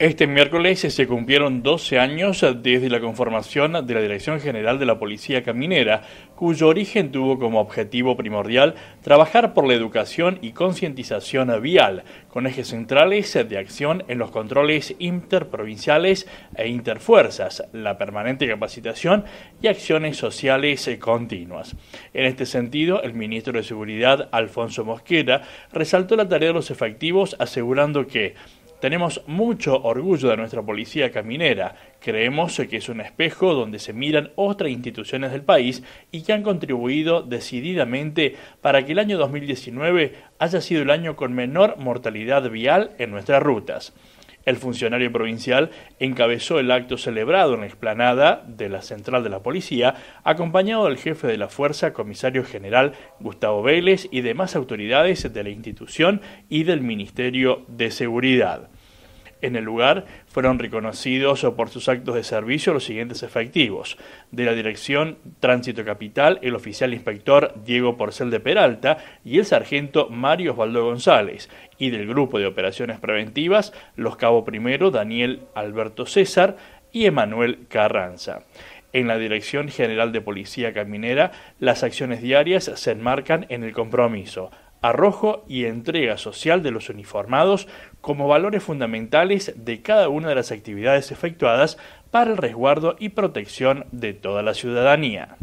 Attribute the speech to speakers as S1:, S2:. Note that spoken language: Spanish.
S1: Este miércoles se cumplieron 12 años desde la conformación de la Dirección General de la Policía Caminera, cuyo origen tuvo como objetivo primordial trabajar por la educación y concientización vial, con ejes centrales de acción en los controles interprovinciales e interfuerzas, la permanente capacitación y acciones sociales continuas. En este sentido, el ministro de Seguridad, Alfonso Mosquera, resaltó la tarea de los efectivos asegurando que tenemos mucho orgullo de nuestra policía caminera. Creemos que es un espejo donde se miran otras instituciones del país y que han contribuido decididamente para que el año 2019 haya sido el año con menor mortalidad vial en nuestras rutas. El funcionario provincial encabezó el acto celebrado en la explanada de la central de la policía, acompañado del jefe de la fuerza, comisario general Gustavo Vélez y demás autoridades de la institución y del Ministerio de Seguridad. En el lugar fueron reconocidos por sus actos de servicio los siguientes efectivos. De la Dirección Tránsito Capital, el oficial inspector Diego Porcel de Peralta y el sargento Mario Osvaldo González. Y del Grupo de Operaciones Preventivas, los cabo primero Daniel Alberto César y Emanuel Carranza. En la Dirección General de Policía Caminera, las acciones diarias se enmarcan en el compromiso arrojo y entrega social de los uniformados como valores fundamentales de cada una de las actividades efectuadas para el resguardo y protección de toda la ciudadanía.